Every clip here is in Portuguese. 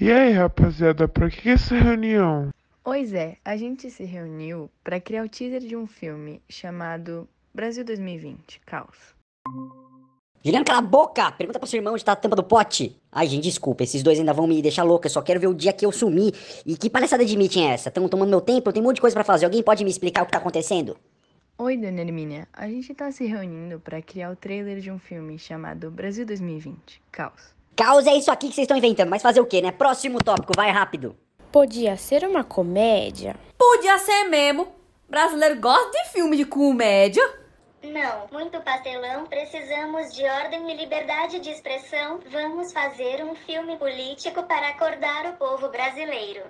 E aí, rapaziada, pra que é essa reunião? Pois é, a gente se reuniu para criar o teaser de um filme chamado Brasil 2020, Caos. Juliana, cala a boca! Pergunta pro seu irmão onde tá a tampa do pote. Ai, gente, desculpa, esses dois ainda vão me deixar louca, eu só quero ver o dia que eu sumi. E que palhaçada de meeting é essa? Tão tomando meu tempo, eu tenho um monte de coisa para fazer. Alguém pode me explicar o que tá acontecendo? Oi, dona Hermínia. A gente tá se reunindo para criar o trailer de um filme chamado Brasil 2020, Caos. Caos é isso aqui que vocês estão inventando, mas fazer o quê, né? Próximo tópico, vai rápido. Podia ser uma comédia? Podia ser mesmo. Brasileiro gosta de filme de comédia. Não, muito pastelão, precisamos de ordem e liberdade de expressão. Vamos fazer um filme político para acordar o povo brasileiro.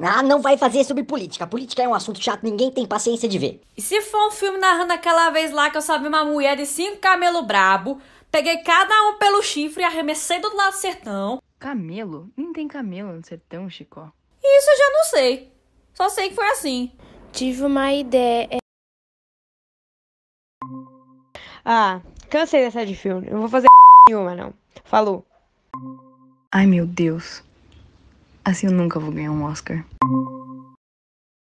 Ah, não vai fazer sobre política. Política é um assunto chato, ninguém tem paciência de ver. E se for um filme narrando aquela vez lá que eu só vi uma mulher de cinco camelo brabo, Peguei cada um pelo chifre e arremessei do lado do sertão. Camelo? Nem tem camelo no sertão, Chicó. Isso eu já não sei. Só sei que foi assim. Tive uma ideia. É, ah, cansei dessa de filme. Não vou fazer nenhuma, não. Falou. Ai, meu Deus. Assim eu nunca vou ganhar um Oscar.